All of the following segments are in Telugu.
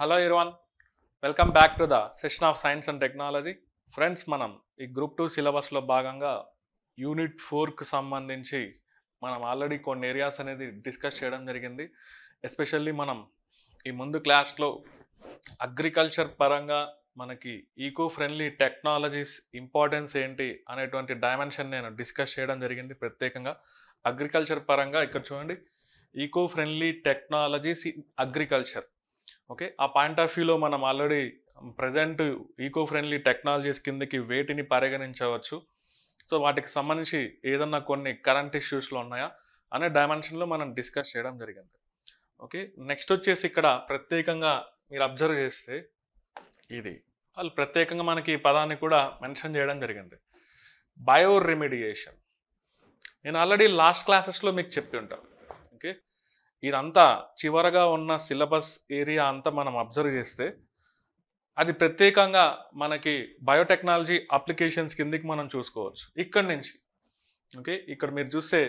hello everyone welcome back to the session of science and technology friends మనం ఈ గ్రూప్ టూ సిలబస్లో భాగంగా యూనిట్ ఫోర్కి సంబంధించి మనం ఆల్రెడీ కొన్ని ఏరియాస్ అనేది డిస్కస్ చేయడం జరిగింది ఎస్పెషల్లీ మనం ఈ ముందు క్లాస్లో అగ్రికల్చర్ పరంగా మనకి ఈకో ఫ్రెండ్లీ టెక్నాలజీస్ ఇంపార్టెన్స్ ఏంటి అనేటువంటి డైమెన్షన్ నేను డిస్కస్ చేయడం జరిగింది ప్రత్యేకంగా అగ్రికల్చర్ పరంగా ఇక్కడ చూడండి eco friendly technologies agriculture okay ఆ పాయింట్ ఆఫ్ వ్యూలో మనం already present eco friendly technologies కిందకి వేటిని పరిగణించవచ్చు సో వాటికి సంబంధించి ఏదన్నా కొన్ని కరెంట్ ఇష్యూస్లో ఉన్నాయా అనే డైమెన్షన్లో మనం డిస్కస్ చేయడం జరిగింది ఓకే నెక్స్ట్ వచ్చేసి ఇక్కడ ప్రత్యేకంగా మీరు అబ్జర్వ్ చేస్తే ఇది వాళ్ళు ప్రత్యేకంగా మనకి ఈ పదాన్ని కూడా మెన్షన్ చేయడం జరిగింది బయో రెమిడియేషన్ నేను ఆల్రెడీ లాస్ట్ క్లాసెస్లో మీకు చెప్పి ఉంటాను ఓకే ఇదంతా చివరగా ఉన్న సిలబస్ ఏరియా అంతా మనం అబ్జర్వ్ చేస్తే అది ప్రత్యేకంగా మనకి బయోటెక్నాలజీ అప్లికేషన్స్ కిందికి మనం చూసుకోవచ్చు ఇక్కడి నుంచి ఓకే ఇక్కడ మీరు చూస్తే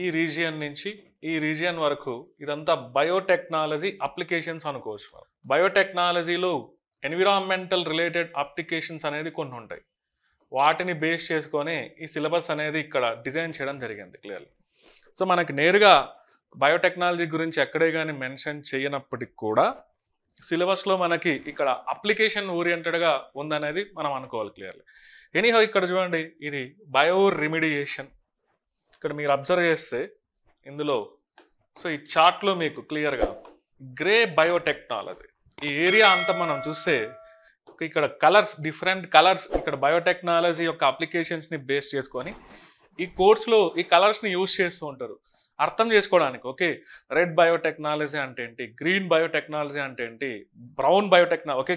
ఈ రీజియన్ నుంచి ఈ రీజియన్ వరకు ఇదంతా బయోటెక్నాలజీ అప్లికేషన్స్ అనుకోవచ్చు బయోటెక్నాలజీలో ఎన్విరాన్మెంటల్ రిలేటెడ్ అప్లికేషన్స్ అనేది కొన్ని ఉంటాయి వాటిని బేస్ చేసుకొని ఈ సిలబస్ అనేది ఇక్కడ డిజైన్ చేయడం జరిగింది క్లియర్ సో మనకి నేరుగా బయోటెక్నాలజీ గురించి ఎక్కడే కానీ మెన్షన్ చేయనప్పటికి కూడా సిలబస్లో మనకి ఇక్కడ అప్లికేషన్ ఓరియంటెడ్గా ఉందనేది మనం అనుకోవాలి క్లియర్లీ ఎనీహౌ ఇక్కడ చూడండి ఇది బయో రెమిడియేషన్ ఇక్కడ మీరు అబ్జర్వ్ చేస్తే ఇందులో సో ఈ చార్ట్లో మీకు క్లియర్గా గ్రే బయోటెక్నాలజీ ఈ ఏరియా అంతా మనం చూస్తే ఇక్కడ కలర్స్ డిఫరెంట్ కలర్స్ ఇక్కడ బయోటెక్నాలజీ యొక్క అప్లికేషన్స్ని బేస్ చేసుకొని ఈ కోర్స్లో ఈ కలర్స్ని యూజ్ చేస్తూ ఉంటారు అర్థం చేసుకోవడానికి ఓకే రెడ్ బయోటెక్నాలజీ అంటే ఏంటి గ్రీన్ బయోటెక్నాలజీ అంటే ఏంటి brown biotechnology okay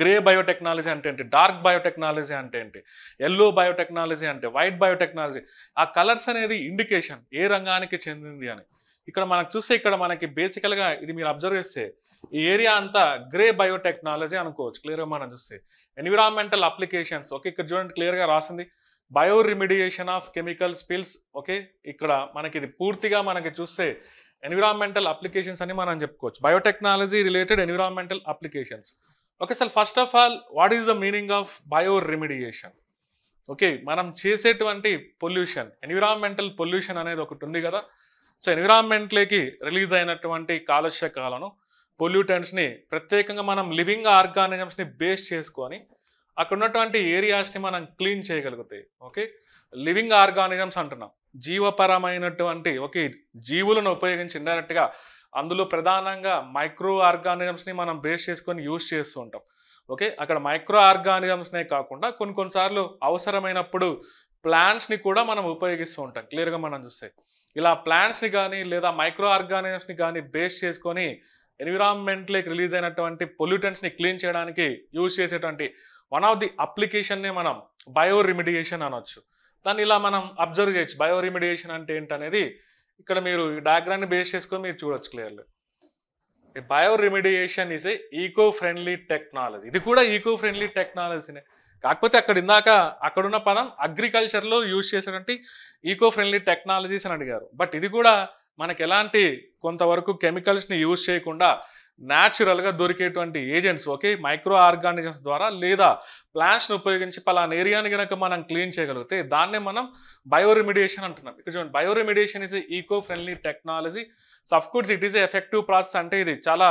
grey biotechnology అంటే ఏంటి డార్క్ బయోటెక్నాలజీ అంటే ఏంటి ఎల్లో బయోటెక్నాలజీ అంటే వైట్ బయోటెక్నాలజీ ఆ కలర్స్ అనేది ఇండికేషన్ ఏ రంగానికి చెందింది అని ఇక్కడ మనకు చూస్తే ఇక్కడ మనకి బేసికల్గా ఇది మీరు అబ్జర్వ్ చేస్తే ఈ ఏరియా అంతా గ్రే బయోటెక్నాలజీ అనుకోవచ్చు క్లియర్గా మనం చూస్తే ఎన్విరాన్మెంటల్ అప్లికేషన్స్ ఓకే ఇక్కడ చూడండి క్లియర్గా రాసింది bio remediation of chemical spills okay ఇక్కడ మనకి ఇది పూర్తిగా మనకి చూస్తే ఎన్విరాన్మెంటల్ అప్లికేషన్స్ అని మనం చెప్పుకోవచ్చు biotechnology related environmental applications okay sir first of all what is the meaning of bio remediation okay మనం చేసేటువంటి పొల్యూషన్ ఎన్విరాన్మెంటల్ పొల్యూషన్ అనేది ఒకటి ఉంది కదా సో ఎన్విరాన్మెంట్లోకి రిలీజ్ అయినటువంటి కాలుష్యకాలను పొల్యూటెంట్స్ని ప్రత్యేకంగా మనం లివింగ్ ఆర్గానిజమ్స్ని బేస్ చేసుకొని అక్కడ ఉన్నటువంటి ఏరియాస్ని మనం క్లీన్ చేయగలుగుతాయి ఓకే లివింగ్ ఆర్గానిజమ్స్ అంటున్నాం జీవపరమైనటువంటి ఓకే జీవులను ఉపయోగించి ఇండైరెక్ట్గా అందులో ప్రధానంగా మైక్రో ఆర్గానిజమ్స్ని మనం బేస్ చేసుకొని యూజ్ చేస్తూ ఉంటాం ఓకే అక్కడ మైక్రో ఆర్గానిజమ్స్నే కాకుండా కొన్ని కొన్నిసార్లు అవసరమైనప్పుడు ప్లాంట్స్ని కూడా మనం ఉపయోగిస్తూ ఉంటాం క్లియర్గా మనం చూస్తే ఇలా ప్లాంట్స్ని కానీ లేదా మైక్రో ఆర్గానిజమ్స్ని కానీ బేస్ చేసుకొని ఎన్విరాన్మెంట్లోకి రిలీజ్ అయినటువంటి పొల్యూటెంట్స్ని క్లీన్ చేయడానికి యూజ్ చేసేటువంటి వన్ ఆఫ్ ది అప్లికేషన్నే మనం బయో రిమిడియేషన్ అనొచ్చు దాన్ని ఇలా మనం అబ్జర్వ్ చేయొచ్చు బయో రిమిడియేషన్ అంటే ఏంటనేది ఇక్కడ మీరు ఈ డయాగ్రాన్ని బేస్ చేసుకొని మీరు చూడొచ్చు clearly bio remediation is a eco friendly technology ఇది కూడా ఈకో ఫ్రెండ్లీ టెక్నాలజీనే కాకపోతే అక్కడ ఇందాక అక్కడున్న పదం అగ్రికల్చర్లో యూజ్ చేసేటువంటి ఈకో ఫ్రెండ్లీ టెక్నాలజీస్ అని అడిగారు బట్ ఇది కూడా మనకి ఎలాంటి కొంతవరకు కెమికల్స్ని యూజ్ చేయకుండా న్యాచురల్గా దొరికేటువంటి ఏజెంట్స్ ఓకే మైక్రో ఆర్గానిజమ్స్ ద్వారా లేదా ప్లాంట్స్ని ఉపయోగించి పలాన్ ఏరియాని కనుక మనం క్లీన్ చేయగలిగితే దాన్నే మనం బయోరిమిడియేషన్ అంటున్నాం ఇక్కడ చూడండి bioremediation is eco friendly technology of course it is a effective process అంటే ఇది చాలా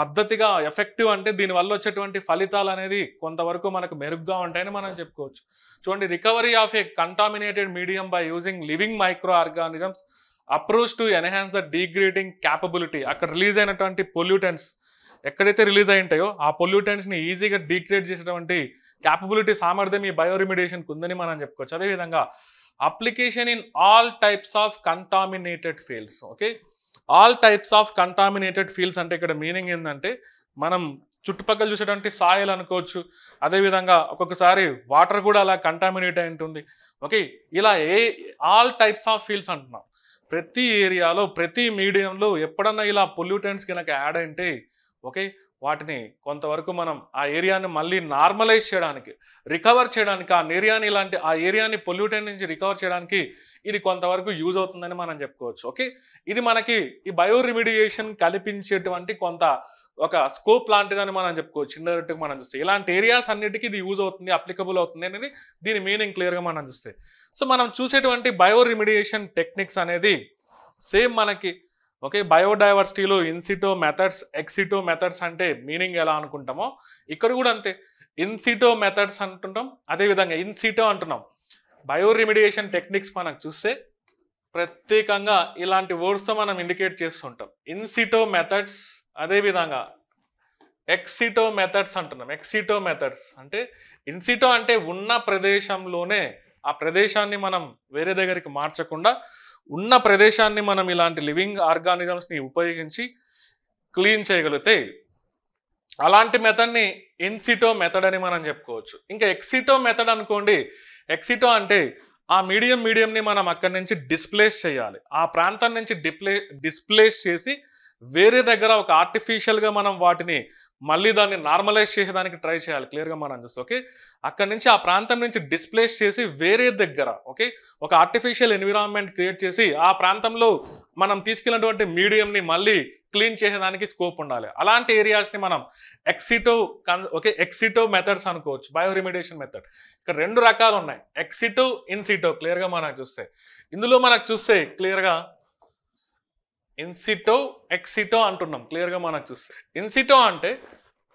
పద్ధతిగా ఎఫెక్టివ్ అంటే దీనివల్ల వచ్చేటువంటి ఫలితాలు అనేది కొంతవరకు మనకు మెరుగ్గా ఉంటాయని మనం చెప్పుకోవచ్చు చూడండి recovery of a contaminated medium by using living micro organisms approach to enhance the degrading capability అక్కడ రిలీజ్ అయినటువంటి పొల్యూటెంట్స్ ఎక్కడైతే రిలీజ్ అయి ఉంటాయో ఆ పొల్యూటెంట్స్ని ఈజీగా డీగ్రేడ్ చేసేటువంటి క్యాపబిలిటీ సామర్థ్యం ఈ బయోరిమిడియేషన్కి ఉందని మనం చెప్పుకోవచ్చు అదేవిధంగా application in all types of contaminated fields okay all types of contaminated fields అంటే ఇక్కడ మీనింగ్ ఏంటంటే మనం చుట్టుపక్కల చూసేటువంటి సాయిల్ అనుకోవచ్చు అదేవిధంగా ఒక్కొక్కసారి వాటర్ కూడా అలా కంటామినేట్ అయి ఉంటుంది ఓకే ఇలా ఏ ఆల్ టైప్స్ ఆఫ్ ఫీల్డ్స్ అంటున్నాం ప్రతి ఏరియాలో ప్రతి మీడియంలో ఎప్పుడన్నా ఇలా పొల్యూటెంట్స్ కనుక యాడ్ అంటే ఓకే వాటిని కొంతవరకు మనం ఆ ఏరియాని మళ్ళీ నార్మలైజ్ చేయడానికి రికవర్ చేయడానికి ఆ ఏరియాని ఇలాంటి ఆ ఏరియాని పొల్యూటెంట్ నుంచి రికవర్ చేయడానికి ఇది కొంతవరకు యూజ్ అవుతుందని మనం చెప్పుకోవచ్చు ఓకే ఇది మనకి ఈ బయో రిమిడియేషన్ కల్పించేటువంటి కొంత ఒక స్కోప్ లాంటిదని మనం చెప్పుకోవచ్చు ఇండైరెక్ట్గా మనం చూస్తే ఇలాంటి ఏరియాస్ అన్నిటికీ ఇది యూజ్ అవుతుంది అప్లికబుల్ అవుతుంది అనేది దీని మీనింగ్ క్లియర్గా మనం చూస్తే సో మనం చూసేటువంటి బయో రిమిడియేషన్ టెక్నిక్స్ అనేది సేమ్ మనకి ఓకే బయోడైవర్సిటీలో ఇన్సిటో మెథడ్స్ ఎక్సిటో మెథడ్స్ అంటే మీనింగ్ ఎలా అనుకుంటామో ఇక్కడ కూడా అంతే ఇన్సిటో మెథడ్స్ అంటుంటాం అదేవిధంగా ఇన్సిటో అంటున్నాం బయో రిమిడియేషన్ టెక్నిక్స్ మనకు చూస్తే ప్రత్యేకంగా ఇలాంటి వర్డ్స్తో మనం ఇండికేట్ చేస్తుంటాం ఇన్సిటో మెథడ్స్ అదేవిధంగా ఎక్సిటో మెథడ్స్ అంటున్నాం ఎక్సిటో మెథడ్స్ అంటే ఇన్సిటో అంటే ఉన్న ప్రదేశంలోనే ఆ ప్రదేశాన్ని మనం వేరే దగ్గరికి మార్చకుండా ఉన్న ప్రదేశాన్ని మనం ఇలాంటి లివింగ్ ఆర్గానిజమ్స్ని ఉపయోగించి క్లీన్ చేయగలిగితే అలాంటి మెథడ్ని ఇన్సిటో మెథడ్ అని మనం చెప్పుకోవచ్చు ఇంకా ఎక్సిటో మెథడ్ అనుకోండి ఎక్సిటో అంటే ఆ మీడియం మీడియంని మనం అక్కడి నుంచి డిస్ప్లేస్ చేయాలి ఆ ప్రాంతం నుంచి డిప్లే డిస్ప్లేస్ చేసి వేరే దగ్గర ఒక ఆర్టిఫిషియల్గా మనం వాటిని మళ్ళీ దాన్ని నార్మలైజ్ చేసేదానికి ట్రై చేయాలి క్లియర్గా మనం చూస్తే ఓకే అక్కడ నుంచి ఆ ప్రాంతం నుంచి డిస్ప్లేస్ చేసి వేరే దగ్గర ఓకే ఒక ఆర్టిఫిషియల్ ఎన్విరాన్మెంట్ క్రియేట్ చేసి ఆ ప్రాంతంలో మనం తీసుకెళ్ళినటువంటి మీడియంని మళ్ళీ క్లీన్ చేసేదానికి స్కోప్ ఉండాలి అలాంటి ఏరియాస్ని మనం ఎక్సిటో కన్ ఓకే ఎక్సిటో మెథడ్స్ అనుకోవచ్చు బయోరిమిడేషన్ మెథడ్ ఇక్కడ రెండు రకాలు ఉన్నాయి ఎక్సిటో ఇన్సిటో క్లియర్గా మనకు చూస్తే ఇందులో మనకు చూస్తే క్లియర్గా ఇన్సిటో ఎక్సిటో అంటున్నాం క్లియర్గా మనకు చూస్తే ఇన్సిటో అంటే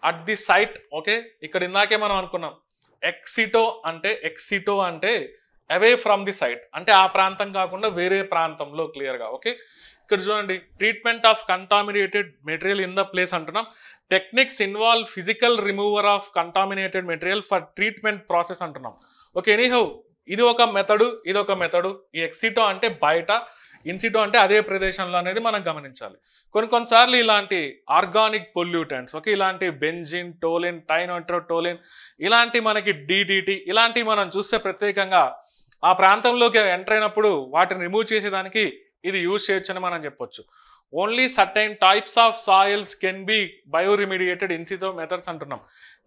అట్ ది సైట్ ఓకే ఇక్కడ ఇందాకే మనం అనుకున్నాం ఎక్సిటో అంటే ఎక్సిటో అంటే అవే ఫ్రమ్ ది సైట్ అంటే ఆ ప్రాంతం కాకుండా వేరే ప్రాంతంలో క్లియర్గా ఓకే ఇక్కడ చూడండి treatment of contaminated material in the place అంటున్నాం techniques involve physical remover of contaminated material for treatment process అంటున్నాం ఓకే ఎనీహౌ ఇది ఒక మెథడు ఇది ఒక మెథడు ఈ ఎక్సిటో అంటే బయట ఇన్సిటో అంటే అదే ప్రదేశంలో అనేది మనం గమనించాలి కొన్ని కొన్నిసార్లు ఇలాంటి ఆర్గానిక్ పొల్యూటెంట్స్ ఓకే ఇలాంటి బెంజిన్ టోలిన్ టోలిన్ ఇలాంటి మనకి డిడిటి ఇలాంటివి మనం చూస్తే ప్రత్యేకంగా ఆ ప్రాంతంలోకి ఎంటర్ అయినప్పుడు వాటిని రిమూవ్ చేసేదానికి ఇది యూజ్ చేయొచ్చని మనం చెప్పొచ్చు only certain types of soils can be bioremediated in situ methods అంటున్నాం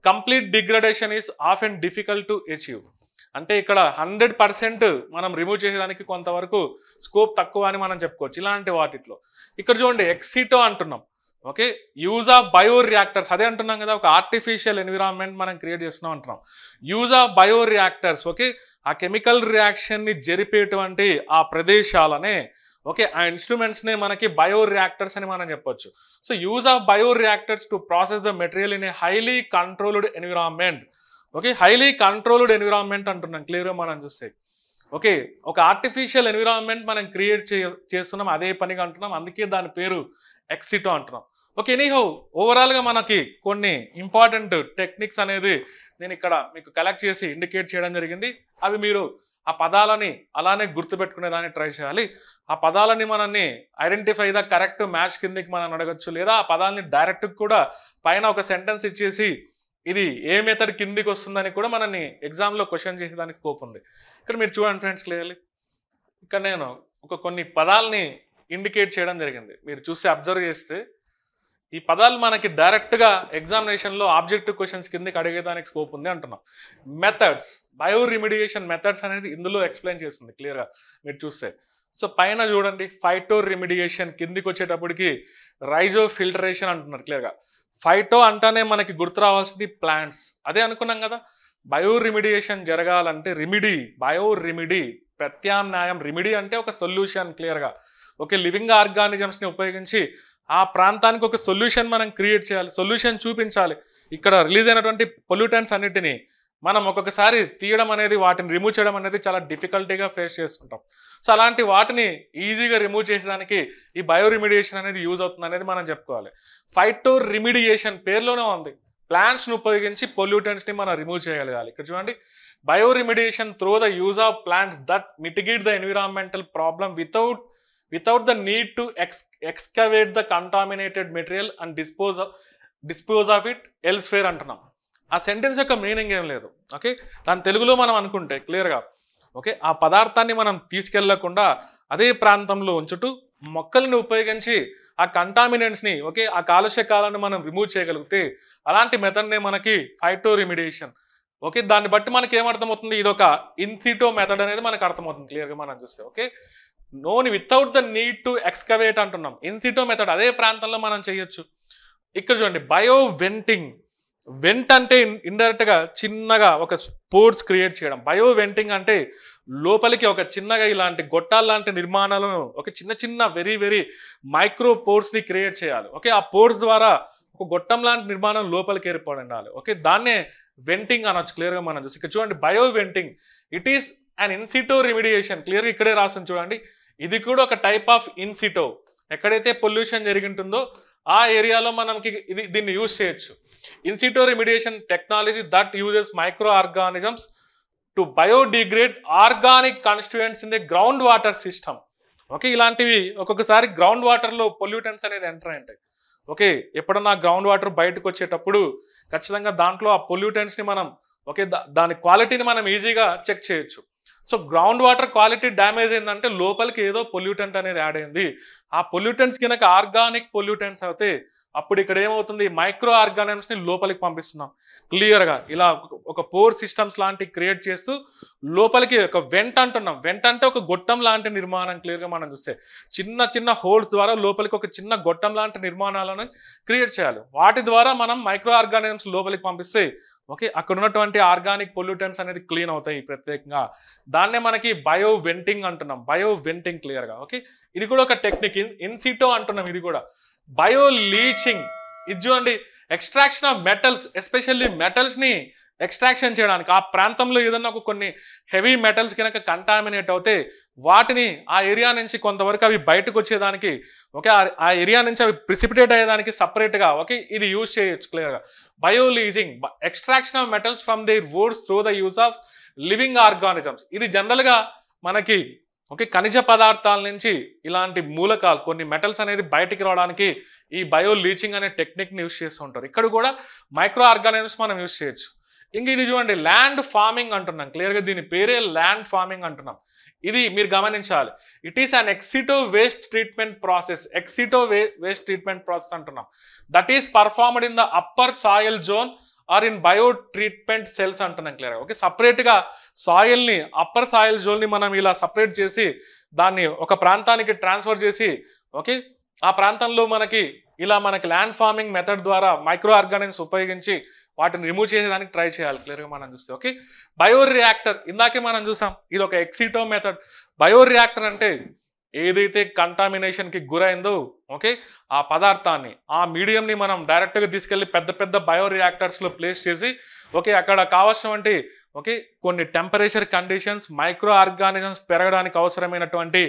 complete degradation is off and difficult to achieve అంటే ఇక్కడ హండ్రెడ్ పర్సెంట్ మనం రిమూవ్ చేసేదానికి కొంతవరకు స్కోప్ తక్కువ అని మనం చెప్పుకోవచ్చు ఇలాంటి వాటిట్లో ఇక్కడ చూడండి ఎక్సిటో అంటున్నాం okay use of bio reactors అదే అంటున్నాం కదా ఒక ఆర్టిఫిషియల్ ఎన్విరాన్మెంట్ మనం క్రియేట్ చేస్తున్నాం అంటున్నాం use of bio reactors okay ఆ కెమికల్ రియాక్షన్ని జరిపేటువంటి ఆ ప్రదేశాలనే ఓకే ఆ ఇన్స్ట్రుమెంట్స్నే మనకి బయో రియాక్టర్స్ అని మనం చెప్పొచ్చు so use of bio reactors to process the material in a highly controlled environment okay highly controlled environment అంటున్నాం క్లియర్గా మనం చూస్తే ఓకే ఒక ఆర్టిఫిషియల్ ఎన్విరాన్మెంట్ మనం క్రియేట్ చే చేస్తున్నాం అదే పనిగా అంటున్నాం అందుకే దాని పేరు ఎక్సిటో అంటున్నాం ఓకే ఎనీహౌ ఓవరాల్గా మనకి కొన్ని ఇంపార్టెంట్ టెక్నిక్స్ అనేది నేను ఇక్కడ మీకు కలెక్ట్ చేసి ఇండికేట్ చేయడం జరిగింది అవి మీరు ఆ పదాలని అలానే గుర్తుపెట్టుకునేదాన్ని ట్రై చేయాలి ఆ పదాలని మనల్ని ఐడెంటిఫై ద కరెక్ట్ మ్యాచ్ కిందకి మనం అడగచ్చు లేదా ఆ పదాలని డైరెక్ట్ కూడా పైన ఒక సెంటెన్స్ ఇచ్చేసి ఇది ఏ మెథడ్ కిందికి వస్తుందని కూడా మనల్ని ఎగ్జామ్లో క్వశ్చన్ చేసేదానికి కోపు ఉంది ఇక్కడ మీరు చూడండి ఫ్రెండ్స్ క్లియర్లీ ఇక్కడ నేను ఒక కొన్ని పదాలని ఇండికేట్ చేయడం జరిగింది మీరు చూసి అబ్జర్వ్ చేస్తే ఈ పదాలు మనకి డైరెక్ట్గా ఎగ్జామినేషన్లో ఆబ్జెక్టివ్ క్వశ్చన్స్ కిందకి అడిగేదానికి స్కోప్ ఉంది అంటున్నాం మెథడ్స్ బయో రిమిడియేషన్ మెథడ్స్ అనేది ఇందులో ఎక్స్ప్లెయిన్ చేస్తుంది క్లియర్గా మీరు చూస్తే సో పైన చూడండి ఫైటో రిమిడియేషన్ కిందికి వచ్చేటప్పటికి రైజో ఫిల్టరేషన్ అంటున్నారు క్లియర్గా ఫైటో అంటేనే మనకి గుర్తు రావాల్సింది ప్లాంట్స్ అదే అనుకున్నాం కదా బయో రిమిడియేషన్ జరగాలంటే రిమిడీ బయో రిమిడీ ప్రత్యామ్నాయం రిమిడీ అంటే ఒక సొల్యూషన్ క్లియర్గా ఒకే లివింగ్ ఆర్గానిజమ్స్ని ఉపయోగించి ఆ ప్రాంతానికి ఒక సొల్యూషన్ మనం క్రియేట్ చేయాలి సొల్యూషన్ చూపించాలి ఇక్కడ రిలీజ్ అయినటువంటి పొల్యూటెన్స్ అన్నిటినీ మనం ఒక్కొక్కసారి తీయడం అనేది వాటిని రిమూవ్ చేయడం అనేది చాలా డిఫికల్టీగా ఫేస్ చేసుకుంటాం సో అలాంటి వాటిని ఈజీగా రిమూవ్ చేసేదానికి ఈ బయో రిమిడియేషన్ అనేది యూజ్ అవుతుంది అనేది మనం చెప్పుకోవాలి ఫైటో రిమిడియేషన్ పేర్లోనే ఉంది ప్లాంట్స్ను ఉపయోగించి పొల్యూటెంట్స్ని మనం రిమూవ్ చేయగలగాలి ఇక్కడ చూడండి bio remediation through the use of plants that mitigate the environmental problem without without the need to ex excavate the contaminated material and dispose dispose of it elsewhere అంటున్నాం ఆ సెంటెన్స్ యొక్క మీనింగ్ ఏం లేదు ఓకే దాని తెలుగులో మనం అనుకుంటే క్లియర్గా ఓకే ఆ పదార్థాన్ని మనం తీసుకెళ్లకుండా అదే ప్రాంతంలో ఉంచుటూ మొక్కలను ఉపయోగించి ఆ కంటామినెంట్స్ని ఓకే ఆ కాలుష్య కాలాన్ని మనం రిమూవ్ చేయగలిగితే అలాంటి మెథడ్నే మనకి ఫైటో రిమిడియేషన్ ఓకే దాన్ని బట్టి మనకి ఏమర్థమవుతుంది ఇది ఒక ఇన్సిటో మెథడ్ అనేది మనకు అర్థమవుతుంది క్లియర్గా మనం చూస్తే ఓకే నోని without the need to excavate అంటున్నాం ఇన్సిటో మెథడ్ అదే ప్రాంతంలో మనం చేయొచ్చు ఇక్కడ చూడండి బయోవెంటింగ్ వెంట్ అంటే ఇండైరెక్ట్గా చిన్నగా ఒక స్పోర్ట్స్ క్రియేట్ చేయడం బయో వెంటింగ్ అంటే లోపలికి ఒక చిన్నగా ఇలాంటి గొట్టాల లాంటి నిర్మాణాలను ఒక చిన్న చిన్న వెరీ వెరీ మైక్రో పోర్ట్స్ని క్రియేట్ చేయాలి ఓకే ఆ పోర్ట్స్ ద్వారా ఒక గొట్టం లాంటి నిర్మాణం లోపలికి ఏర్పడి ఉండాలి ఓకే దాన్నే వెంటింగ్ అనొచ్చు క్లియర్గా మనం చూసి ఇక్కడ చూడండి bio venting it is and in situ remediation క్లియర్గా ఇక్కడే రాసింది చూడండి ఇది కూడా ఒక టైప్ ఆఫ్ ఇన్సిటో ఎక్కడైతే పొల్యూషన్ జరిగింటుందో ఆ ఏరియాలో మనకి ఇది దీన్ని యూజ్ చేయొచ్చు in situ remediation technology that uses micro organisms to biodegrade organic constituents in the ground water system okay ఇలాంటివి ఒక్కొక్కసారి గ్రౌండ్ వాటర్లో పొల్యూటెంట్స్ అనేది ఎంటర్ ఉంటాయి ఓకే ఎప్పుడన్నా గ్రౌండ్ వాటర్ బయటకు వచ్చేటప్పుడు ఖచ్చితంగా దాంట్లో ఆ పొల్యూటెంట్స్ని మనం ఓకే దాని క్వాలిటీని మనం ఈజీగా చెక్ చేయొచ్చు so ground water quality damage ఏంటంటే లోపలికి ఏదో పొల్యూటెంట్ అనేది యాడ్ అయింది ఆ పొల్యూటెంట్స్ కనుక ఆర్గానిక్ పొల్యూటెంట్స్ అయితే అప్పుడు ఇక్కడ ఏమవుతుంది మైక్రో ని లోపలికి పంపిస్తున్నాం క్లియర్గా ఇలా ఒక పోర్ సిస్టమ్స్ లాంటి క్రియేట్ చేస్తూ లోపలికి ఒక వెంట అంటున్నాం వెంట అంటే ఒక గొట్టం లాంటి నిర్మాణం క్లియర్గా మనం చూస్తే చిన్న చిన్న హోల్స్ ద్వారా లోపలికి ఒక చిన్న గొట్టం లాంటి నిర్మాణాలను క్రియేట్ చేయాలి వాటి ద్వారా మనం మైక్రో ఆర్గానిజమ్స్ లోపలికి పంపిస్తే ఓకే అక్కడ ఉన్నటువంటి ఆర్గానిక్ పొల్యూటన్స్ అనేది క్లీన్ అవుతాయి ప్రత్యేకంగా దాన్నే మనకి బయో వెంటింగ్ అంటున్నాం బయో వెంటింగ్ క్లియర్గా ఓకే ఇది కూడా ఒక టెక్నిక్ ఇన్సిటో అంటున్నాం ఇది కూడా బయో లీచింగ్ ఇది చూడండి ఎక్స్ట్రాక్షన్ ఆఫ్ మెటల్స్ ఎస్పెషల్లీ మెటల్స్ని ఎక్స్ట్రాక్షన్ చేయడానికి ఆ ప్రాంతంలో ఏదన్నా ఒక కొన్ని హెవీ మెటల్స్ కనుక కంటామినేట్ అవుతే వాటిని ఆ ఏరియా నుంచి కొంతవరకు అవి బయటకు వచ్చేదానికి ఓకే ఆ ఏరియా నుంచి అవి ప్రిసిపిటేట్ అయ్యేదానికి సపరేట్గా ఓకే ఇది యూజ్ చేయొచ్చు క్లియర్గా bioleaching extraction of metals from their ores through the use of living organisms ఇది జనరల్గా మనకి ఓకే ఖనిజ పదార్థాల నుంచి ఇలాంటి మూలకాలు కొన్ని మెటల్స్ అనేది బయటికి రావడానికి ఈ బయో లీచింగ్ అనే టెక్నిక్ని యూస్ చేస్తూ ఉంటారు ఇక్కడ కూడా మైక్రో ఆర్గానిజమ్స్ మనం యూజ్ చేయొచ్చు ఇంక ఇది చూడండి ల్యాండ్ ఫార్మింగ్ అంటున్నాం క్లియర్గా దీని పేరే ల్యాండ్ ఫార్మింగ్ అంటున్నాం ఇది మీరు గమనించాలి it is an ex situ waste treatment process ex situ waste treatment process అంటున్నాం that is performed in the upper soil zone or in bio treatment cells అంటున్నాం క్లియర్ ఓకే సపరేట్గా సాయిల్ని అప్పర్ సాయిల్ జోల్ని మనం ఇలా సపరేట్ చేసి దాన్ని ఒక ప్రాంతానికి ట్రాన్స్ఫర్ చేసి ఓకే ఆ ప్రాంతంలో మనకి ఇలా మనకి ల్యాండ్ ఫార్మింగ్ మెథడ్ ద్వారా మైక్రో ఆర్గానిక్స్ ఉపయోగించి వాటిని రిమూవ్ చేసేదానికి ట్రై చేయాలి క్లియర్గా మనం చూస్తే ఓకే బయో రియాక్టర్ ఇందాకే మనం చూసాం ఇది ఒక ఎక్సిటో మెథడ్ బయో రియాక్టర్ అంటే ఏదైతే కంటామినేషన్కి గురైందో ఓకే ఆ పదార్థాన్ని ఆ మీడియంని మనం డైరెక్ట్గా తీసుకెళ్ళి పెద్ద పెద్ద బయో రియాక్టర్స్లో ప్లేస్ చేసి ఓకే అక్కడ కావాల్సినటువంటి ఓకే కొన్ని టెంపరేచర్ కండిషన్స్ మైక్రో ఆర్గానిజమ్స్ పెరగడానికి అవసరమైనటువంటి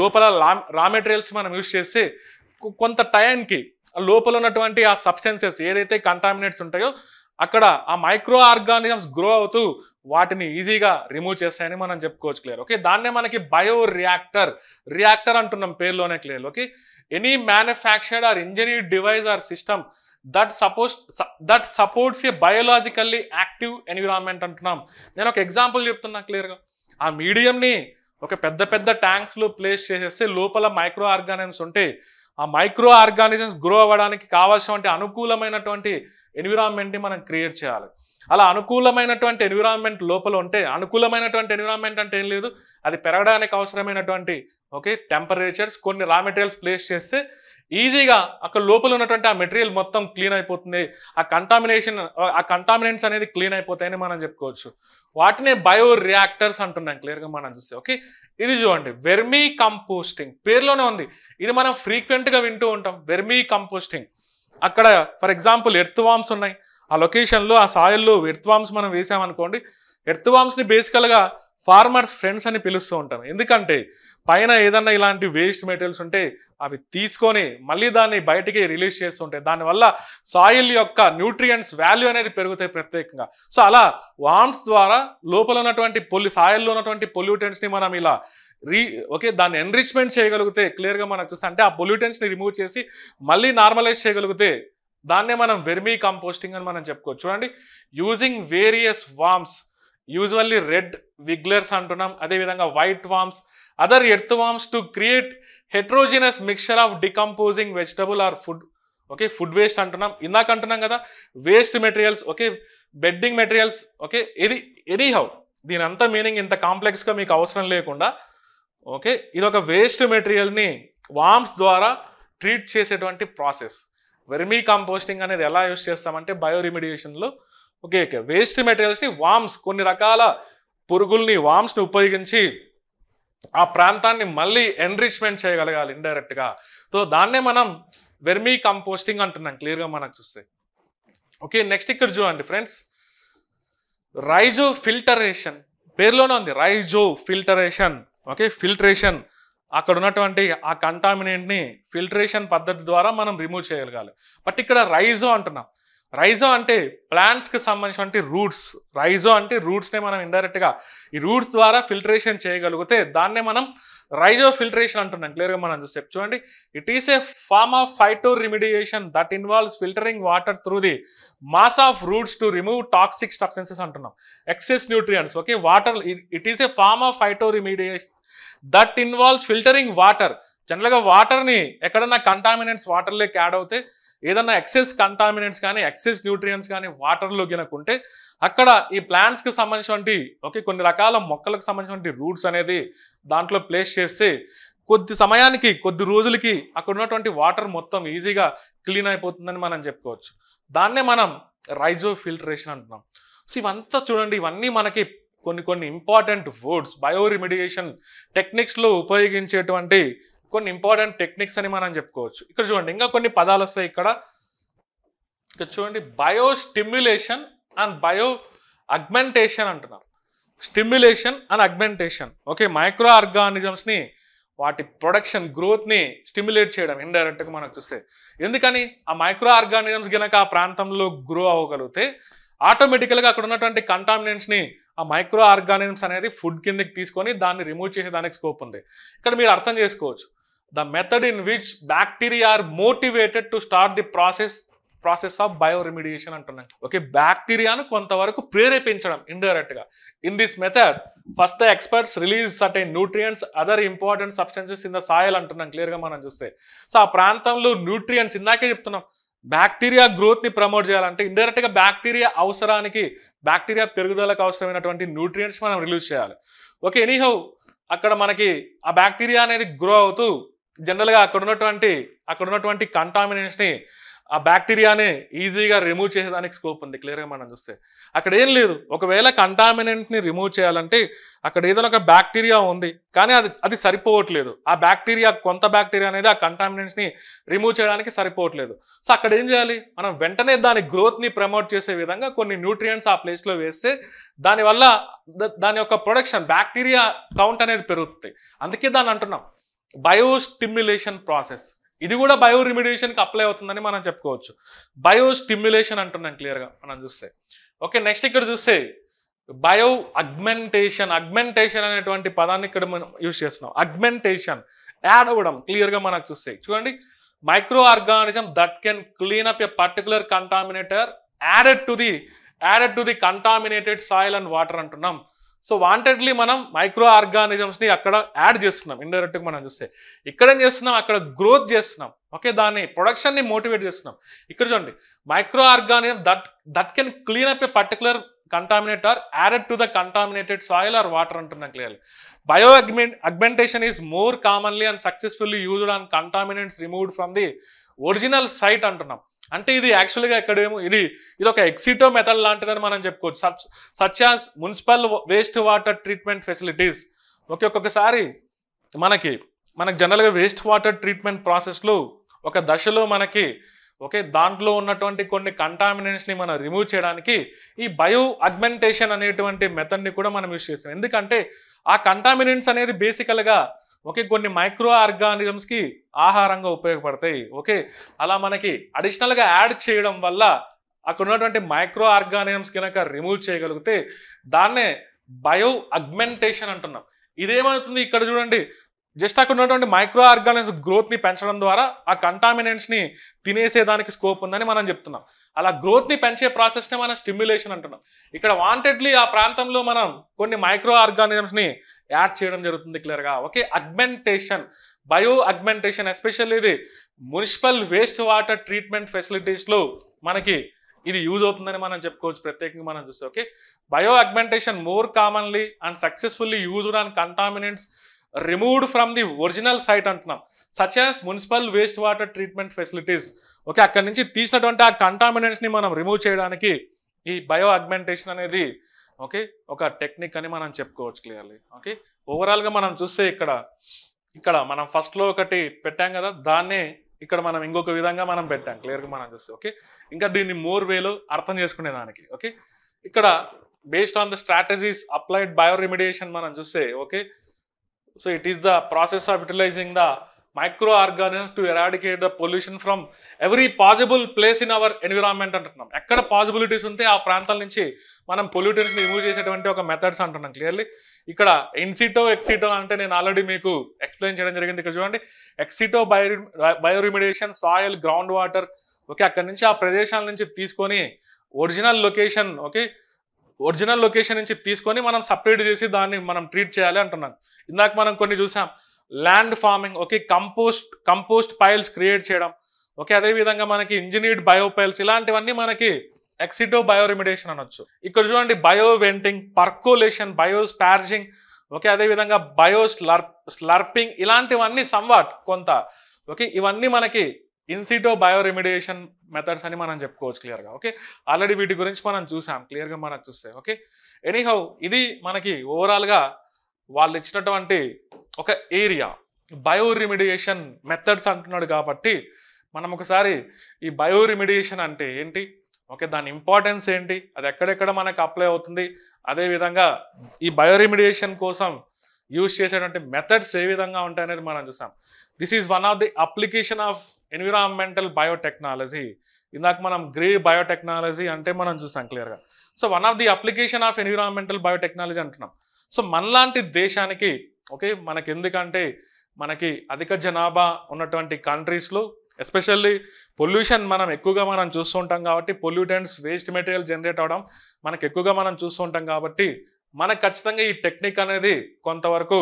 లోపల రా మెటీరియల్స్ మనం యూజ్ చేస్తే కొంత టైంకి లోపల ఉన్నటువంటి ఆ సబ్స్టెన్సెస్ ఏదైతే కంటామినేట్స్ ఉంటాయో అక్కడ ఆ మైక్రో ఆర్గానిజమ్స్ గ్రో అవుతూ వాటిని ఈజీగా రిమూవ్ చేస్తాయని మనం చెప్పుకోవచ్చు క్లియర్ ఓకే దాన్నే మనకి బయో రియాక్టర్ రియాక్టర్ అంటున్నాం పేర్లోనే clear okay any manufactured or engineer device or system that suppose that supports a biologically active environment అంటున్నాం నేను ఒక ఎగ్జాంపుల్ చెప్తున్నా క్లియర్గా ఆ మీడియంని ఒక పెద్ద పెద్ద ట్యాంక్స్లో ప్లేస్ చేసేస్తే లోపల మైక్రో ఆర్గానిజమ్స్ ఉంటే ఆ మైక్రో ఆర్గానిజమ్స్ గ్రో అవ్వడానికి కావాల్సినటువంటి అనుకూలమైనటువంటి ఎన్విరాన్మెంట్ని మనం క్రియేట్ చేయాలి అలా అనుకూలమైనటువంటి ఎన్విరాన్మెంట్ లోపల ఉంటే అనుకూలమైనటువంటి ఎన్విరాన్మెంట్ అంటే ఏం లేదు అది పెరగడానికి అవసరమైనటువంటి ఓకే టెంపరేచర్స్ కొన్ని రా మెటీరియల్స్ ప్లేస్ చేస్తే ఈజీగా అక్కడ లోపల ఉన్నటువంటి ఆ మెటీరియల్ మొత్తం క్లీన్ అయిపోతుంది ఆ కంటామినేషన్ ఆ కంటామినెంట్స్ అనేది క్లీన్ అయిపోతాయని మనం చెప్పుకోవచ్చు వాటినే బయో రియాక్టర్స్ అంటున్నాం క్లియర్గా మనం చూస్తే ఓకే ఇది చూడండి వెర్మీ కంపోస్టింగ్ పేర్లోనే ఉంది ఇది మనం ఫ్రీక్వెంట్గా వింటూ ఉంటాం వెర్మీ కంపోస్టింగ్ అక్కడ ఫర్ ఎగ్జాంపుల్ ఎర్త్వామ్స్ ఉన్నాయి ఆ లొకేషన్లో ఆ సాయిల్లో ఎర్త్వామ్స్ మనం వేసామనుకోండి ఎర్త్వామ్స్ని బేసికల్గా ఫార్మర్స్ ఫ్రెండ్స్ అని పిలుస్తూ ఉంటాం ఎందుకంటే పైన ఏదన్నా ఇలాంటి వేస్ట్ మెటీరియల్స్ ఉంటే అవి తీసుకొని మళ్ళీ దాన్ని బయటికి రిలీజ్ చేస్తుంటాయి దానివల్ల సాయిల్ యొక్క న్యూట్రియంట్స్ వాల్యూ అనేది పెరుగుతాయి ప్రత్యేకంగా సో అలా వామ్స్ ద్వారా లోపల ఉన్నటువంటి పొల్యూ సాయిల్లో ఉన్నటువంటి పొల్యూటెంట్స్ని మనం ఇలా రీ ఓకే దాన్ని ఎన్రిచ్మెంట్ చేయగలిగితే క్లియర్గా మనకు చూస్తే అంటే ఆ పొల్యూటెంట్స్ని రిమూవ్ చేసి మళ్ళీ నార్మలైజ్ చేయగలిగితే దాన్నే మనం వెర్మీ కంపోస్టింగ్ అని మనం చెప్పుకోవచ్చు చూడండి using various worms usually red wigglers అంటున్నాం అదేవిధంగా white worms other earth worms to create heterogeneous mixture of decomposing vegetable or food okay food waste అంటున్నాం ఇందాక అంటున్నాం కదా waste materials okay bedding materials okay ఇది ఎనీ హౌ దీని అంతా మీనింగ్ ఇంత కాంప్లెక్స్గా మీకు అవసరం లేకుండా ఓకే ఇది ఒక వేస్ట్ మెటీరియల్ని వామ్స్ ద్వారా ట్రీట్ చేసేటువంటి ప్రాసెస్ వెర్మీ కాంపోస్టింగ్ అనేది ఎలా యూస్ చేస్తామంటే బయో రిమిడియేషన్లో ఓకే ఓకే వేస్ట్ మెటీరియల్స్ని వామ్స్ కొన్ని రకాల పురుగుల్ని వామ్స్ని ఉపయోగించి ఆ ప్రాంతాన్ని మళ్ళీ ఎన్రిచ్మెంట్ చేయగలగాలి ఇండైరెక్ట్గా సో దాన్నే మనం వెర్మీ కంపోస్టింగ్ అంటున్నాం క్లియర్గా మనకు చూస్తే ఓకే నెక్స్ట్ ఇక్కడ చూడండి ఫ్రెండ్స్ రైజో ఫిల్టరేషన్ పేరులోనే ఉంది రైజో ఫిల్టరేషన్ ఓకే ఫిల్టరేషన్ అక్కడ ఉన్నటువంటి ఆ కంటామినెంట్ని ఫిల్టరేషన్ పద్ధతి ద్వారా మనం రిమూవ్ చేయగలగాలి బట్ ఇక్కడ రైజో అంటున్నాం రైజో అంటే ప్లాంట్స్కి సంబంధించినటువంటి రూట్స్ రైజో అంటే రూట్స్నే మనం ఇండైరెక్ట్గా ఈ రూట్స్ ద్వారా ఫిల్టరేషన్ చేయగలిగితే దాన్నే మనం రైజో ఫిల్టరేషన్ అంటున్నాం క్లియర్గా మనం చూస్తే చూడండి it is a form of phyto remediation that involves filtering water through the mass of roots to remove toxic substances అంటున్నాం excess nutrients okay water it is a form of phyto remediation that involves filtering water జనరల్గా వాటర్ని ఎక్కడన్నా కంటామినెంట్స్ వాటర్లోకి యాడ్ అవుతే ఏదన్నా ఎక్సెస్ కంటామినెంట్స్ కానీ ఎక్సెస్ న్యూట్రియన్స్ కానీ వాటర్లో గినకుంటే అక్కడ ఈ ప్లాంట్స్కి సంబంధించినటువంటి ఓకే కొన్ని రకాల మొక్కలకు సంబంధించినటువంటి రూట్స్ అనేది దాంట్లో ప్లేస్ చేస్తే కొద్ది సమయానికి కొద్ది రోజులకి అక్కడ ఉన్నటువంటి వాటర్ మొత్తం ఈజీగా క్లీన్ అయిపోతుందని మనం చెప్పుకోవచ్చు దాన్నే మనం రైజో ఫిల్టరేషన్ అంటున్నాం సో ఇవంతా చూడండి ఇవన్నీ మనకి కొన్ని కొన్ని ఇంపార్టెంట్ ఫుడ్స్ బయో టెక్నిక్స్లో ఉపయోగించేటువంటి కొన్ని ఇంపార్టెంట్ టెక్నిక్స్ అని మనం చెప్పుకోవచ్చు ఇక్కడ చూడండి ఇంకా కొన్ని పదాలు వస్తాయి ఇక్కడ ఇక్కడ చూడండి bio stimulation and bio augmentation అంటున్నాం stimulation and augmentation okay micro ఆర్గానిజమ్స్ని వాటి ప్రొడక్షన్ గ్రోత్ని స్టిమ్యులేట్ చేయడం ఇండైరెక్ట్గా మనకు చూస్తే ఎందుకని ఆ మైక్రో ఆర్గానిజమ్స్ కనుక ఆ ప్రాంతంలో గ్రో అవ్వగలిగితే ఆటోమేటికల్గా అక్కడ ఉన్నటువంటి కంటామినెంట్స్ని ఆ మైక్రో ఆర్గానిజమ్స్ అనేది ఫుడ్ కిందకి తీసుకొని దాన్ని రిమూవ్ చేసేదానికి స్కోప్ ఉంది ఇక్కడ మీరు అర్థం చేసుకోవచ్చు the method in which bacteria are motivated to start the process process of bio remediation అంటున్నాయి ఓకే బ్యాక్టీరియాను కొంతవరకు ప్రేరేపించడం ఇండైరెక్ట్ గా in this method first the experts release certain nutrients other important substances in the soil అంటున్నాం క్లియర్ గా మనం చూస్తే సో ఆ ప్రాంతంలో న్యూట్రియన్స్ ఇందాకే చెప్తున్నాం బ్యాక్టీరియా గ్రోత్ ని ప్రమోట్ చేయాలంటే ఇండైరెక్ట్ గా బ్యాక్టీరియా అవసరానికి బ్యాక్టీరియా పెరుగుదలకు అవసరమైనటువంటి న్యూట్రియంట్స్ మనం రిలీజ్ చేయాలి ఓకే ఎనీహౌ అక్కడ మనకి ఆ బ్యాక్టీరియా అనేది గ్రో అవుతూ జనరల్గా అక్కడ ఉన్నటువంటి అక్కడ ఉన్నటువంటి కంటామినేషన్ని ఆ బ్యాక్టీరియాని ఈజీగా రిమూవ్ చేసేదానికి స్కోప్ ఉంది క్లియర్గా మనం చూస్తే అక్కడ ఏం లేదు ఒకవేళ కంటామినెంట్ని రిమూవ్ చేయాలంటే అక్కడ ఏదైనా ఒక బ్యాక్టీరియా ఉంది కానీ అది అది సరిపోవట్లేదు ఆ బ్యాక్టీరియా కొంత బ్యాక్టీరియా అనేది ఆ కంటామినెంట్స్ని రిమూవ్ చేయడానికి సరిపోవట్లేదు సో అక్కడ ఏం చేయాలి మనం వెంటనే దాని గ్రోత్ని ప్రమోట్ చేసే విధంగా కొన్ని న్యూట్రియంట్స్ ఆ ప్లేస్లో వేస్తే దానివల్ల దాని యొక్క ప్రొడక్షన్ బ్యాక్టీరియా కౌంట్ అనేది పెరుగుతుంది అందుకే దాన్ని అంటున్నాం బయో స్టిమ్యులేషన్ ప్రాసెస్ ఇది కూడా బయో కి అప్లై అవుతుందని మనం చెప్పుకోవచ్చు బయో స్టిమ్యులేషన్ అంటున్నాం క్లియర్గా మనం చూస్తే ఓకే నెక్స్ట్ ఇక్కడ చూస్తే బయో అగ్మెంటేషన్ అగ్మెంటేషన్ అనేటువంటి పదాన్ని ఇక్కడ మనం యూజ్ చేస్తున్నాం అగ్మెంటేషన్ యాడ్ అవ్వడం క్లియర్గా మనకు చూస్తే చూడండి micro organism that can clean up a particular contaminator added to the added to the contaminated soil and water అంటున్నాం సో వాంటెడ్లీ మనం మైక్రో ఆర్గానిజమ్స్ని అక్కడ యాడ్ చేస్తున్నాం ఇండైరెక్ట్గా మనం చూస్తే ఇక్కడ ఏం చేస్తున్నాం అక్కడ గ్రోత్ చేస్తున్నాం ఓకే దాన్ని ప్రొడక్షన్ని మోటివేట్ చేస్తున్నాం ఇక్కడ చూడండి micro organism that that can clean up a particular contaminate are added to the contaminated soil or water అంటున్నాం clearly bio augmentation is more commonly and successfully used on contaminants removed from the original site అంటున్నాం అంటే ఇది యాక్చువల్గా ఎక్కడేమో ఇది ఇది ఒక ఎక్సిటో మెథడ్ లాంటిదని మనం చెప్పుకోవచ్చు such such as municipal waste water treatment facilities okay ఒక్కొక్కసారి మనకి మనకు జనరల్గా వేస్ట్ వాటర్ ట్రీట్మెంట్ ప్రాసెస్లో ఒక దశలో మనకి ఓకే దాంట్లో ఉన్నటువంటి కొన్ని కంటామినెంట్స్ని మనం రిమూవ్ చేయడానికి ఈ బయో అగ్మెంటేషన్ అనేటువంటి మెథడ్ని కూడా మనం యూజ్ చేస్తాం ఎందుకంటే ఆ కంటామినెంట్స్ అనేది బేసికల్గా ఓకే కొన్ని మైక్రో ఆర్గానిజమ్స్కి ఆహారంగా ఉపయోగపడతాయి ఓకే అలా మనకి అడిషనల్గా యాడ్ చేయడం వల్ల అక్కడ ఉన్నటువంటి మైక్రో ఆర్గానిజమ్స్ కనుక రిమూవ్ చేయగలిగితే దాన్నే బయో అగ్మెంటేషన్ అంటున్నాం ఇదేమవుతుంది ఇక్కడ చూడండి జస్ట్ అక్కడ ఉన్నటువంటి మైక్రో ఆర్గానిజం గ్రోత్ని పెంచడం ద్వారా ఆ కంటామినెంట్స్ని తినేసేదానికి స్కోప్ ఉందని మనం చెప్తున్నాం అలా గ్రోత్ని పెంచే ప్రాసెస్నే మనం స్టిమ్యులేషన్ అంటున్నాం ఇక్కడ వాంటెడ్లీ ఆ ప్రాంతంలో మనం కొన్ని మైక్రో ఆర్గానిజమ్స్ని యాడ్ చేయడం జరుగుతుంది క్లియర్గా okay augmentation bio augmentation especially ఇది మున్సిపల్ వేస్ట్ వాటర్ ట్రీట్మెంట్ ఫెసిలిటీస్లో మనకి ఇది యూజ్ అవుతుందని మనం చెప్పుకోవచ్చు ప్రత్యేకంగా మనం చూస్తే okay bio augmentation more commonly and successfully use on contaminants removed from the original site అంటున్నాం such as municipal waste water treatment facilities okay అక్కడ నుంచి తీసినటువంటి ఆ కంటామినెంట్స్ని మనం రిమూవ్ చేయడానికి ఈ బయో అగ్మెంటేషన్ అనేది ఓకే ఒక టెక్నిక్ అని మనం చెప్పుకోవచ్చు క్లియర్లీ ఓకే ఓవరాల్గా మనం చూస్తే ఇక్కడ ఇక్కడ మనం ఫస్ట్లో ఒకటి పెట్టాం కదా దాన్నే ఇక్కడ మనం ఇంకొక విధంగా మనం పెట్టాం క్లియర్గా మనం చూస్తే ఓకే ఇంకా దీన్ని మోర్ వేలో అర్థం చేసుకునేదానికి ఓకే ఇక్కడ based on the strategies applied bio remediation మనం చూస్తే okay so it is the process of utilising the micro microorganisms to eradicate the pollution from every possible place in our environment అంటున్నాం ఎక్కడ పాసిబిలిటీస్ ఉంటే ఆ ప్రాంతాల నుంచి మనం పొల్యూటర్స్ రిమూవ్ చేసేటువంటి ఒక మెథడ్స్ అంటున్నాం క్లియర్లీ ఇక్కడ ఇన్సిటో ఎక్సిటో అంటే నేను ఆల్రెడీ మీకు ఎక్స్ప్లెయిన్ చేయడం జరిగింది ఇక్కడ చూడండి ex situ bio bioremediation soil ground water okay అక్కడ నుంచి ఆ ప్రదేశాల నుంచి తీసుకొని original location okay original location నుంచి తీసుకొని మనం సపరేట్ చేసి దాన్ని మనం ట్రీట్ చేయాలి అంటున్నాను ఇందాక మనం కొన్ని చూసాం land farming okay compost compost piles create చేయడం ఓకే అదేవిధంగా మనకి ఇంజనీర్డ్ బయోపైల్స్ ఇలాంటివన్నీ మనకి ఎక్సిటో బయోరిమిడేషన్ అనొచ్చు ఇక్కడ చూడండి bio venting percolation bio sparging okay అదేవిధంగా బయో స్లర్ స్లర్పింగ్ ఇలాంటివన్నీ సంవాట్ కొంత ఓకే ఇవన్నీ మనకి ఇన్సిటో బయో రెమిడియేషన్ మెథడ్స్ అని మనం చెప్పుకోవచ్చు క్లియర్గా ఓకే ఆల్రెడీ వీటి గురించి మనం చూసాం క్లియర్గా మనకు చూస్తే ఓకే ఎనీహౌ ఇది మనకి ఓవరాల్గా వాళ్ళు ఇచ్చినటువంటి ఒక ఏరియా బయో రెమిడియేషన్ మెథడ్స్ అంటున్నాడు కాబట్టి మనం ఒకసారి ఈ బయో రెమిడియేషన్ అంటే ఏంటి ఓకే దాని ఇంపార్టెన్స్ ఏంటి అది ఎక్కడెక్కడ మనకు అప్లై అవుతుంది అదేవిధంగా ఈ బయో రెమిడియేషన్ కోసం యూజ్ చేసేటువంటి మెథడ్స్ ఏ విధంగా ఉంటాయనేది మనం చూసాం this is one of the application of environmental biotechnology ఇందాక మనం గ్రే బయోటెక్నాలజీ అంటే మనం చూసాం క్లియర్గా so one of the application of environmental biotechnology అంటున్నాం సో మనలాంటి దేశానికి ఓకే మనకి ఎందుకంటే మనకి అధిక జనాభా ఉన్నటువంటి కంట్రీస్లో ఎస్పెషల్లీ పొల్యూషన్ మనం ఎక్కువగా మనం చూస్తుంటాం కాబట్టి పొల్యూటెంట్స్ వేస్ట్ మెటీరియల్ జనరేట్ అవడం మనకు ఎక్కువగా మనం చూస్తుంటాం కాబట్టి మనకు ఖచ్చితంగా ఈ టెక్నిక్ అనేది కొంతవరకు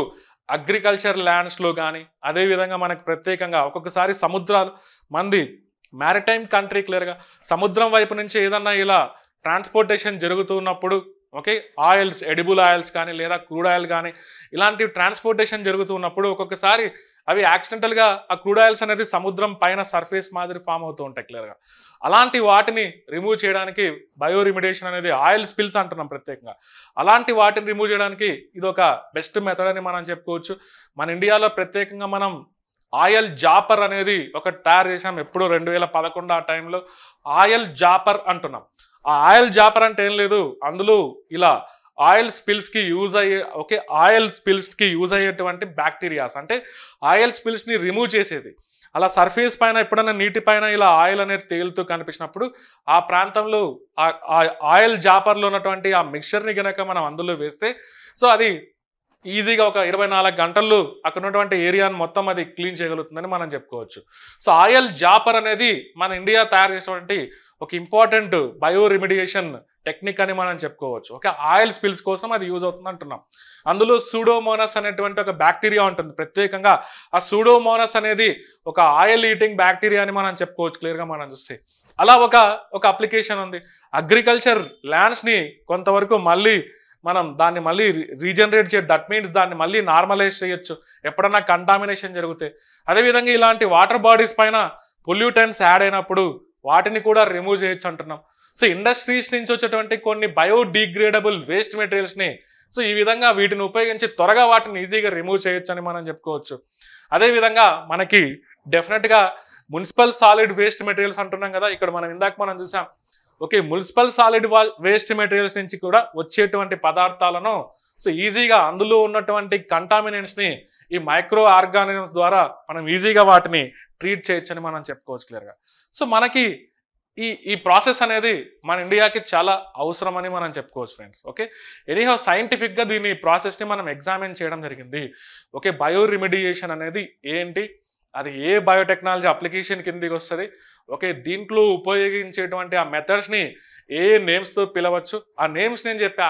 అగ్రికల్చర్ ల్యాండ్స్లో కానీ అదేవిధంగా మనకు ప్రత్యేకంగా ఒక్కొక్కసారి సముద్రాలు మంది మ్యారిటైమ్ కంట్రీ క్లియర్గా సముద్రం వైపు నుంచి ఏదన్నా ఇలా ట్రాన్స్పోర్టేషన్ జరుగుతున్నప్పుడు ఓకే ఆయిల్స్ ఎడిబుల్ ఆయిల్స్ కానీ లేదా క్రూడ్ ఆయిల్ కానీ ఇలాంటి ట్రాన్స్పోర్టేషన్ జరుగుతున్నప్పుడు ఒక్కొక్కసారి అవి యాక్సిడెంటల్గా ఆ క్రూడ్ ఆయిల్స్ అనేది సముద్రం పైన సర్ఫేస్ మాదిరి ఫామ్ అవుతూ ఉంటాయి క్లియర్గా అలాంటి వాటిని రిమూవ్ చేయడానికి బయో రిమిడేషన్ అనేది ఆయిల్ స్పిల్స్ అంటున్నాం ప్రత్యేకంగా అలాంటి వాటిని రిమూవ్ చేయడానికి ఇది ఒక బెస్ట్ మెథడ్ అని మనం చెప్పుకోవచ్చు మన ఇండియాలో ప్రత్యేకంగా మనం ఆయిల్ జాపర్ అనేది ఒకటి తయారు చేసాం ఎప్పుడు రెండు వేల పదకొండు ఆ టైంలో ఆయిల్ జాపర్ అంటున్నాం ఆ ఆయిల్ జాపర్ అంటే ఏం లేదు అందులో ఇలా ఆయిల్ స్పిల్స్కి యూజ్ అయ్యే ఓకే ఆయిల్ స్పిల్స్కి యూజ్ అయ్యేటువంటి బ్యాక్టీరియాస్ అంటే ఆయిల్ స్పిల్స్ని రిమూవ్ చేసేది అలా సర్ఫేస్ పైన ఎప్పుడైనా నీటి పైన ఇలా ఆయిల్ అనేది తేలుతూ కనిపించినప్పుడు ఆ ప్రాంతంలో ఆ ఆయిల్ జాపర్లో ఉన్నటువంటి ఆ మిక్చర్ని గనక మనం అందులో వేస్తే సో అది ఈజీగా ఒక ఇరవై నాలుగు గంటలు అక్కడ ఉన్నటువంటి ఏరియాను మొత్తం అది క్లీన్ చేయగలుగుతుందని మనం చెప్పుకోవచ్చు సో ఆయిల్ జాపర్ అనేది మన ఇండియా తయారు చేసినటువంటి ఒక ఇంపార్టెంట్ బయో రిమిడియేషన్ టెక్నిక్ అని మనం చెప్పుకోవచ్చు ఓకే ఆయిల్ స్పిల్స్ కోసం అది యూజ్ అవుతుంది అంటున్నాం అందులో సూడోమోనస్ అనేటువంటి ఒక బ్యాక్టీరియా ఉంటుంది ప్రత్యేకంగా ఆ సూడోమోనస్ అనేది ఒక ఆయిల్ ఈటింగ్ బ్యాక్టీరియా అని మనం చెప్పుకోవచ్చు క్లియర్గా మనం చూస్తే అలా ఒక ఒక అప్లికేషన్ ఉంది అగ్రికల్చర్ ల్యాండ్స్ని కొంతవరకు మళ్ళీ మనం దాన్ని మళ్ళీ రీజనరేట్ చేయొచ్చు దట్ మీన్స్ దాన్ని మళ్ళీ నార్మలైజ్ చేయొచ్చు ఎప్పుడన్నా కంటామినేషన్ జరిగితే అదేవిధంగా ఇలాంటి వాటర్ బాడీస్ పైన పొల్యూటన్స్ యాడ్ అయినప్పుడు వాటిని కూడా రిమూవ్ చేయొచ్చు అంటున్నాం సో ఇండస్ట్రీస్ నుంచి వచ్చేటువంటి కొన్ని బయోడిగ్రేడబుల్ వేస్ట్ మెటీరియల్స్ని సో ఈ విధంగా వీటిని ఉపయోగించి త్వరగా వాటిని ఈజీగా రిమూవ్ చేయొచ్చు అని మనం చెప్పుకోవచ్చు అదేవిధంగా మనకి డెఫినెట్గా మున్సిపల్ సాలిడ్ వేస్ట్ మెటీరియల్స్ అంటున్నాం కదా ఇక్కడ మనం ఇందాక మనం చూసాం okay municipal solid waste materials నుంచి కూడా వచ్చేటువంటి పదార్థాలను సో ఈజీగా అందులో ఉన్నటువంటి కంటామినెంట్స్ని ఈ మైక్రో ఆర్గానిజమ్స్ ద్వారా మనం ఈజీగా వాటిని ట్రీట్ చేయొచ్చని మనం చెప్పుకోవచ్చు క్లియర్గా సో మనకి ఈ ఈ ప్రాసెస్ అనేది మన ఇండియాకి చాలా అవసరమని మనం చెప్పుకోవచ్చు ఫ్రెండ్స్ ఓకే ఎనీహౌ సైంటిఫిక్గా దీని ప్రాసెస్ని మనం ఎగ్జామిన్ చేయడం జరిగింది ఓకే బయో రిమిడియేషన్ అనేది ఏంటి అది ఏ బయోటెక్నాలజీ అప్లికేషన్ కిందికి వస్తుంది ఓకే దీంట్లో ఉపయోగించేటువంటి ఆ మెథడ్స్ని ఏ నేమ్స్తో పిలవచ్చు ఆ నేమ్స్ నేను చెప్పా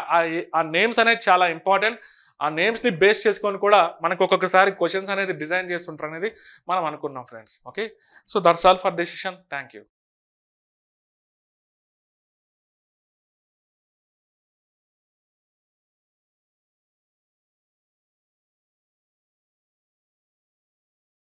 ఆ నేమ్స్ అనేది చాలా ఇంపార్టెంట్ ఆ నేమ్స్ని బేస్ చేసుకొని కూడా మనకు ఒక్కొక్కసారి క్వశ్చన్స్ అనేది డిజైన్ చేస్తుంటారు అనేది మనం అనుకున్నాం friends okay so that's all for this session thank you